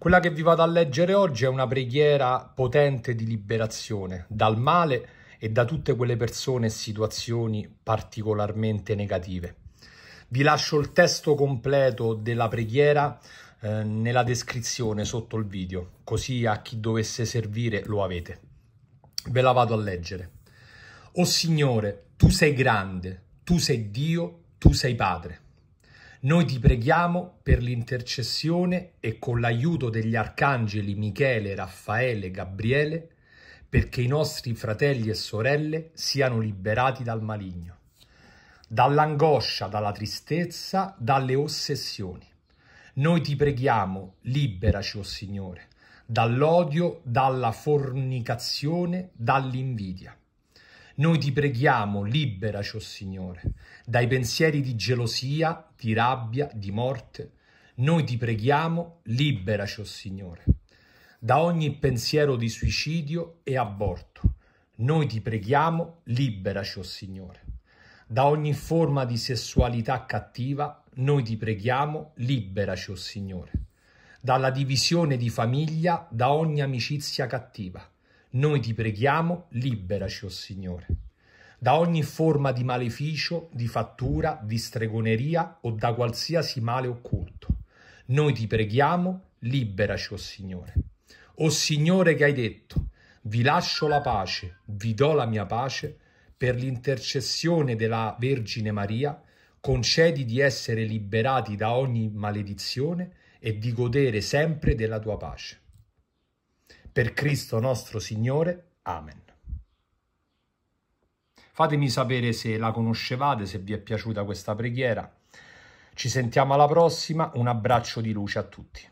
Quella che vi vado a leggere oggi è una preghiera potente di liberazione dal male e da tutte quelle persone e situazioni particolarmente negative. Vi lascio il testo completo della preghiera eh, nella descrizione sotto il video, così a chi dovesse servire lo avete. Ve la vado a leggere. O Signore, tu sei grande, tu sei Dio, tu sei Padre. Noi ti preghiamo per l'intercessione e con l'aiuto degli arcangeli Michele, Raffaele e Gabriele, perché i nostri fratelli e sorelle siano liberati dal maligno, dall'angoscia, dalla tristezza, dalle ossessioni. Noi ti preghiamo, liberaci, o oh Signore, dall'odio, dalla fornicazione, dall'invidia. Noi ti preghiamo, liberaci, o oh Signore, dai pensieri di gelosia, di rabbia, di morte. Noi ti preghiamo, liberaci, o oh Signore, da ogni pensiero di suicidio e aborto. Noi ti preghiamo, liberaci, o oh Signore, da ogni forma di sessualità cattiva. Noi ti preghiamo, liberaci, o Signore, dalla divisione di famiglia, da ogni amicizia cattiva noi ti preghiamo, liberaci, o oh Signore, da ogni forma di maleficio, di fattura, di stregoneria o da qualsiasi male occulto. Noi ti preghiamo, liberaci, o oh Signore. O oh Signore che hai detto, vi lascio la pace, vi do la mia pace, per l'intercessione della Vergine Maria, concedi di essere liberati da ogni maledizione e di godere sempre della tua pace. Per Cristo nostro Signore. Amen. Fatemi sapere se la conoscevate, se vi è piaciuta questa preghiera. Ci sentiamo alla prossima, un abbraccio di luce a tutti.